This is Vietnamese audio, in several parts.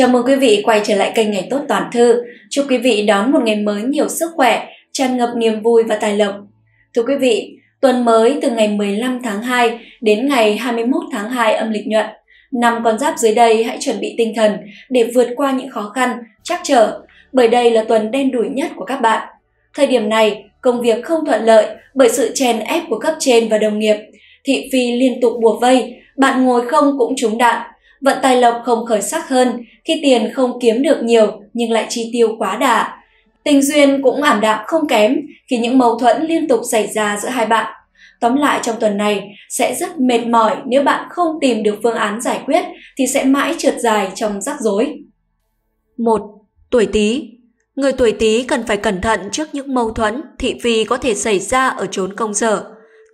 Chào mừng quý vị quay trở lại kênh Ngày Tốt Toàn Thư. Chúc quý vị đón một ngày mới nhiều sức khỏe, tràn ngập niềm vui và tài lộc. Thưa quý vị, tuần mới từ ngày 15 tháng 2 đến ngày 21 tháng 2 âm lịch nhuận. Năm con giáp dưới đây hãy chuẩn bị tinh thần để vượt qua những khó khăn, chắc trở, bởi đây là tuần đen đủi nhất của các bạn. Thời điểm này, công việc không thuận lợi bởi sự chèn ép của cấp trên và đồng nghiệp. Thị phi liên tục bùa vây, bạn ngồi không cũng trúng đạn, vận tài lộc không khởi sắc hơn khi tiền không kiếm được nhiều nhưng lại chi tiêu quá đà. Tình duyên cũng ảm đạm không kém khi những mâu thuẫn liên tục xảy ra giữa hai bạn. Tóm lại trong tuần này sẽ rất mệt mỏi nếu bạn không tìm được phương án giải quyết thì sẽ mãi trượt dài trong rắc rối. 1. Tuổi Tý Người tuổi Tý cần phải cẩn thận trước những mâu thuẫn, thị phi có thể xảy ra ở chốn công sở.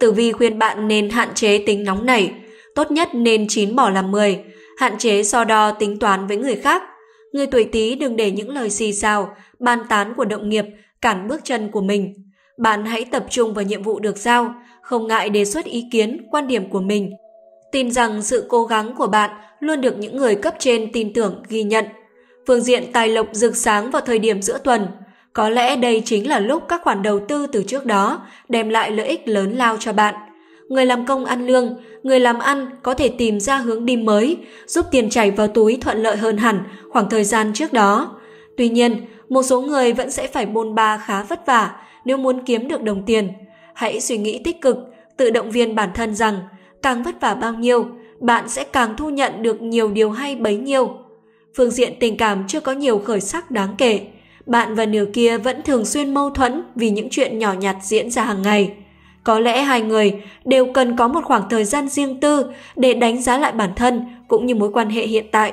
Tử vi khuyên bạn nên hạn chế tính nóng này, tốt nhất nên chín bỏ làm 10, hạn chế so đo tính toán với người khác. Người tuổi Tý đừng để những lời xì xào, bàn tán của đồng nghiệp cản bước chân của mình. Bạn hãy tập trung vào nhiệm vụ được giao, không ngại đề xuất ý kiến, quan điểm của mình. Tin rằng sự cố gắng của bạn luôn được những người cấp trên tin tưởng ghi nhận. Phương diện tài lộc rực sáng vào thời điểm giữa tuần, có lẽ đây chính là lúc các khoản đầu tư từ trước đó đem lại lợi ích lớn lao cho bạn người làm công ăn lương, người làm ăn có thể tìm ra hướng đi mới, giúp tiền chảy vào túi thuận lợi hơn hẳn khoảng thời gian trước đó. Tuy nhiên, một số người vẫn sẽ phải bôn ba khá vất vả nếu muốn kiếm được đồng tiền. Hãy suy nghĩ tích cực, tự động viên bản thân rằng càng vất vả bao nhiêu, bạn sẽ càng thu nhận được nhiều điều hay bấy nhiêu. Phương diện tình cảm chưa có nhiều khởi sắc đáng kể. Bạn và nửa kia vẫn thường xuyên mâu thuẫn vì những chuyện nhỏ nhặt diễn ra hàng ngày có lẽ hai người đều cần có một khoảng thời gian riêng tư để đánh giá lại bản thân cũng như mối quan hệ hiện tại.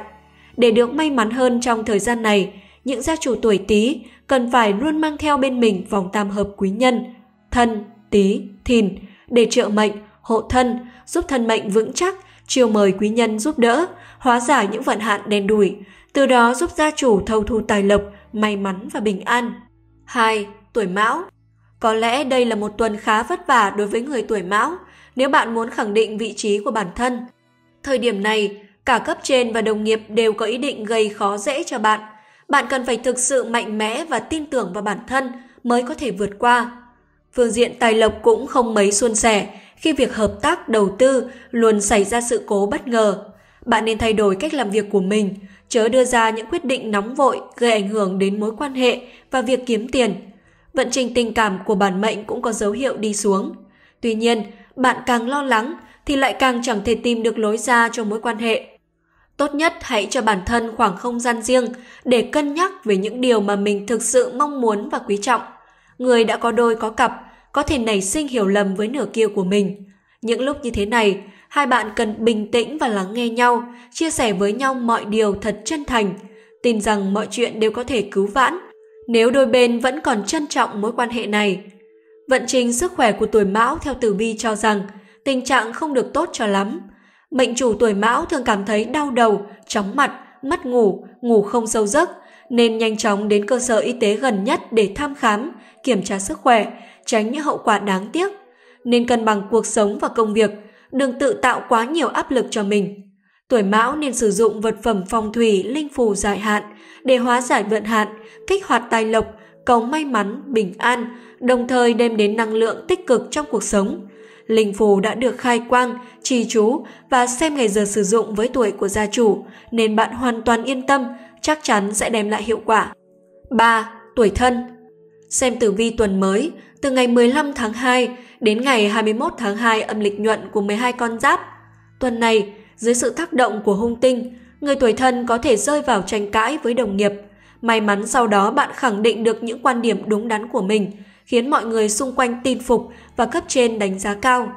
Để được may mắn hơn trong thời gian này, những gia chủ tuổi Tý cần phải luôn mang theo bên mình vòng tam hợp quý nhân, thân, Tý, Thìn để trợ mệnh, hộ thân, giúp thân mệnh vững chắc, chiêu mời quý nhân giúp đỡ, hóa giải những vận hạn đen đủi, từ đó giúp gia chủ thâu thu tài lộc, may mắn và bình an. hai Tuổi Mão có lẽ đây là một tuần khá vất vả đối với người tuổi mão nếu bạn muốn khẳng định vị trí của bản thân. Thời điểm này, cả cấp trên và đồng nghiệp đều có ý định gây khó dễ cho bạn. Bạn cần phải thực sự mạnh mẽ và tin tưởng vào bản thân mới có thể vượt qua. Phương diện tài lộc cũng không mấy suôn sẻ khi việc hợp tác đầu tư luôn xảy ra sự cố bất ngờ. Bạn nên thay đổi cách làm việc của mình, chớ đưa ra những quyết định nóng vội gây ảnh hưởng đến mối quan hệ và việc kiếm tiền vận trình tình cảm của bản mệnh cũng có dấu hiệu đi xuống. Tuy nhiên, bạn càng lo lắng thì lại càng chẳng thể tìm được lối ra cho mối quan hệ. Tốt nhất hãy cho bản thân khoảng không gian riêng để cân nhắc về những điều mà mình thực sự mong muốn và quý trọng. Người đã có đôi có cặp có thể nảy sinh hiểu lầm với nửa kia của mình. Những lúc như thế này, hai bạn cần bình tĩnh và lắng nghe nhau, chia sẻ với nhau mọi điều thật chân thành, tin rằng mọi chuyện đều có thể cứu vãn nếu đôi bên vẫn còn trân trọng mối quan hệ này. Vận trình sức khỏe của tuổi mão theo tử vi cho rằng tình trạng không được tốt cho lắm. Mệnh chủ tuổi mão thường cảm thấy đau đầu, chóng mặt, mất ngủ, ngủ không sâu giấc, nên nhanh chóng đến cơ sở y tế gần nhất để thăm khám, kiểm tra sức khỏe, tránh những hậu quả đáng tiếc. Nên cân bằng cuộc sống và công việc, đừng tự tạo quá nhiều áp lực cho mình. Tuổi mão nên sử dụng vật phẩm phong thủy, linh phù dài hạn để hóa giải vận hạn, kích hoạt tài lộc, cầu may mắn, bình an, đồng thời đem đến năng lượng tích cực trong cuộc sống. Linh phù đã được khai quang, trì chú và xem ngày giờ sử dụng với tuổi của gia chủ, nên bạn hoàn toàn yên tâm, chắc chắn sẽ đem lại hiệu quả. 3. Tuổi thân Xem tử vi tuần mới, từ ngày 15 tháng 2 đến ngày 21 tháng 2 âm lịch nhuận của 12 con giáp. Tuần này, dưới sự tác động của hung tinh, người tuổi thân có thể rơi vào tranh cãi với đồng nghiệp. May mắn sau đó bạn khẳng định được những quan điểm đúng đắn của mình, khiến mọi người xung quanh tin phục và cấp trên đánh giá cao.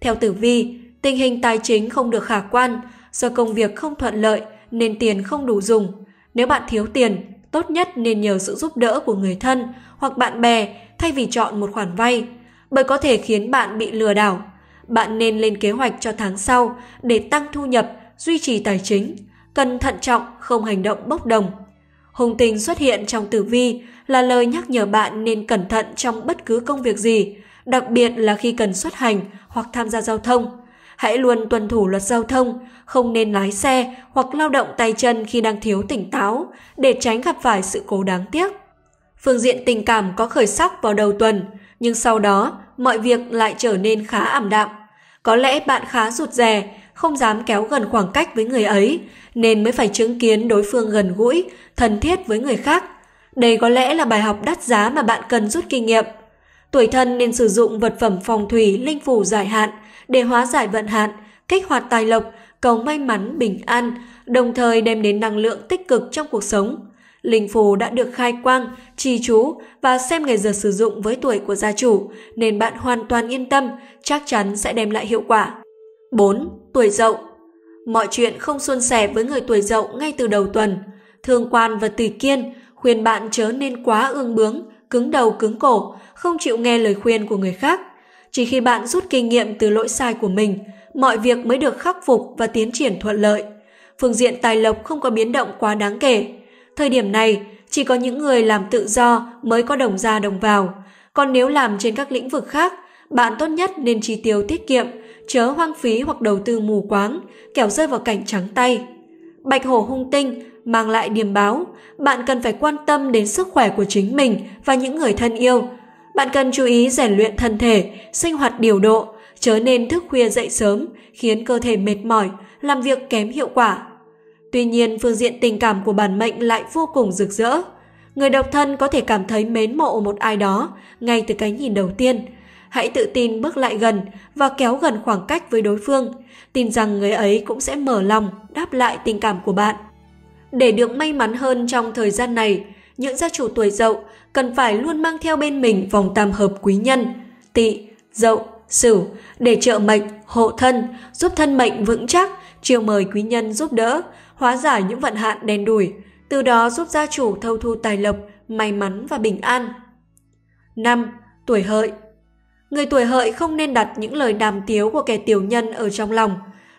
Theo tử vi, tình hình tài chính không được khả quan, do công việc không thuận lợi nên tiền không đủ dùng. Nếu bạn thiếu tiền, tốt nhất nên nhờ sự giúp đỡ của người thân hoặc bạn bè thay vì chọn một khoản vay, bởi có thể khiến bạn bị lừa đảo bạn nên lên kế hoạch cho tháng sau để tăng thu nhập, duy trì tài chính. Cần thận trọng, không hành động bốc đồng. Hùng tình xuất hiện trong tử vi là lời nhắc nhở bạn nên cẩn thận trong bất cứ công việc gì, đặc biệt là khi cần xuất hành hoặc tham gia giao thông. Hãy luôn tuân thủ luật giao thông, không nên lái xe hoặc lao động tay chân khi đang thiếu tỉnh táo để tránh gặp phải sự cố đáng tiếc. Phương diện tình cảm có khởi sắc vào đầu tuần – nhưng sau đó mọi việc lại trở nên khá ảm đạm. Có lẽ bạn khá rụt rè, không dám kéo gần khoảng cách với người ấy, nên mới phải chứng kiến đối phương gần gũi, thân thiết với người khác. Đây có lẽ là bài học đắt giá mà bạn cần rút kinh nghiệm. Tuổi thân nên sử dụng vật phẩm phòng thủy linh phủ giải hạn để hóa giải vận hạn, kích hoạt tài lộc, cầu may mắn, bình an, đồng thời đem đến năng lượng tích cực trong cuộc sống linh phù đã được khai quang, trì chú và xem ngày giờ sử dụng với tuổi của gia chủ, nên bạn hoàn toàn yên tâm, chắc chắn sẽ đem lại hiệu quả. 4. Tuổi dậu Mọi chuyện không suôn sẻ với người tuổi dậu ngay từ đầu tuần. Thương quan và tùy kiên khuyên bạn chớ nên quá ương bướng, cứng đầu cứng cổ, không chịu nghe lời khuyên của người khác. Chỉ khi bạn rút kinh nghiệm từ lỗi sai của mình, mọi việc mới được khắc phục và tiến triển thuận lợi. Phương diện tài lộc không có biến động quá đáng kể, Thời điểm này, chỉ có những người làm tự do mới có đồng ra đồng vào. Còn nếu làm trên các lĩnh vực khác, bạn tốt nhất nên chi tiêu tiết kiệm, chớ hoang phí hoặc đầu tư mù quáng, kẻo rơi vào cảnh trắng tay. Bạch hổ hung tinh mang lại điềm báo, bạn cần phải quan tâm đến sức khỏe của chính mình và những người thân yêu. Bạn cần chú ý rèn luyện thân thể, sinh hoạt điều độ, chớ nên thức khuya dậy sớm, khiến cơ thể mệt mỏi, làm việc kém hiệu quả. Tuy nhiên, phương diện tình cảm của bản mệnh lại vô cùng rực rỡ. Người độc thân có thể cảm thấy mến mộ một ai đó ngay từ cái nhìn đầu tiên. Hãy tự tin bước lại gần và kéo gần khoảng cách với đối phương, tin rằng người ấy cũng sẽ mở lòng đáp lại tình cảm của bạn. Để được may mắn hơn trong thời gian này, những gia chủ tuổi dậu cần phải luôn mang theo bên mình vòng tam hợp quý nhân, tỵ, dậu, sửu để trợ mệnh, hộ thân, giúp thân mệnh vững chắc, chiều mời quý nhân giúp đỡ, hóa giải những vận hạn đen đủi, từ đó giúp gia chủ thâu thu tài lộc, may mắn và bình an. 5. Tuổi hợi Người tuổi hợi không nên đặt những lời đàm tiếu của kẻ tiểu nhân ở trong lòng.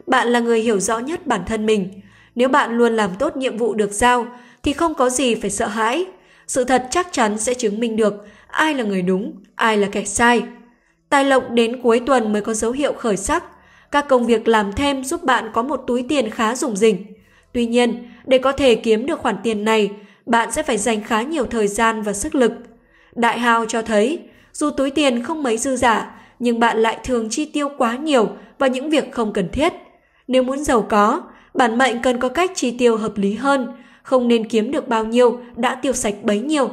Bạn là người hiểu rõ nhất bản thân mình. Nếu bạn luôn làm tốt nhiệm vụ được giao, thì không có gì phải sợ hãi. Sự thật chắc chắn sẽ chứng minh được ai là người đúng, ai là kẻ sai. Tài lộc đến cuối tuần mới có dấu hiệu khởi sắc. Các công việc làm thêm giúp bạn có một túi tiền khá rủng rỉnh. Tuy nhiên, để có thể kiếm được khoản tiền này, bạn sẽ phải dành khá nhiều thời gian và sức lực. Đại Hào cho thấy, dù túi tiền không mấy dư giả, nhưng bạn lại thường chi tiêu quá nhiều vào những việc không cần thiết. Nếu muốn giàu có, bản mệnh cần có cách chi tiêu hợp lý hơn, không nên kiếm được bao nhiêu đã tiêu sạch bấy nhiêu.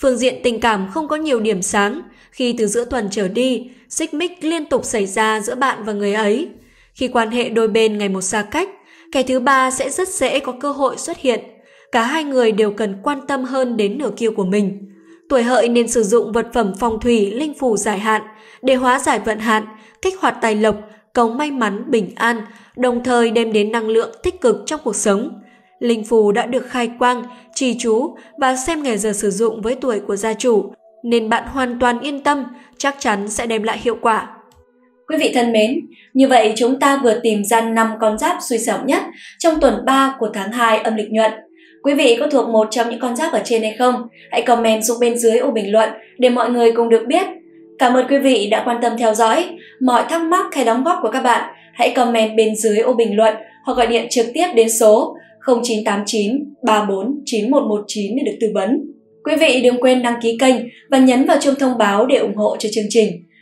Phương diện tình cảm không có nhiều điểm sáng, khi từ giữa tuần trở đi, xích mích liên tục xảy ra giữa bạn và người ấy. Khi quan hệ đôi bên ngày một xa cách, kẻ thứ ba sẽ rất dễ có cơ hội xuất hiện. Cả hai người đều cần quan tâm hơn đến nửa kiêu của mình. Tuổi hợi nên sử dụng vật phẩm phong thủy linh phù giải hạn để hóa giải vận hạn, kích hoạt tài lộc, cầu may mắn, bình an, đồng thời đem đến năng lượng tích cực trong cuộc sống. Linh phù đã được khai quang, trì chú và xem ngày giờ sử dụng với tuổi của gia chủ, nên bạn hoàn toàn yên tâm, chắc chắn sẽ đem lại hiệu quả Quý vị thân mến, như vậy chúng ta vừa tìm ra 5 con giáp suy xẻo nhất trong tuần 3 của tháng 2 âm lịch nhuận. Quý vị có thuộc một trong những con giáp ở trên hay không? Hãy comment xuống bên dưới ô bình luận để mọi người cùng được biết. Cảm ơn quý vị đã quan tâm theo dõi. Mọi thắc mắc hay đóng góp của các bạn, hãy comment bên dưới ô bình luận hoặc gọi điện trực tiếp đến số 0989 34 9119 để được tư vấn. Quý vị đừng quên đăng ký kênh và nhấn vào chuông thông báo để ủng hộ cho chương trình.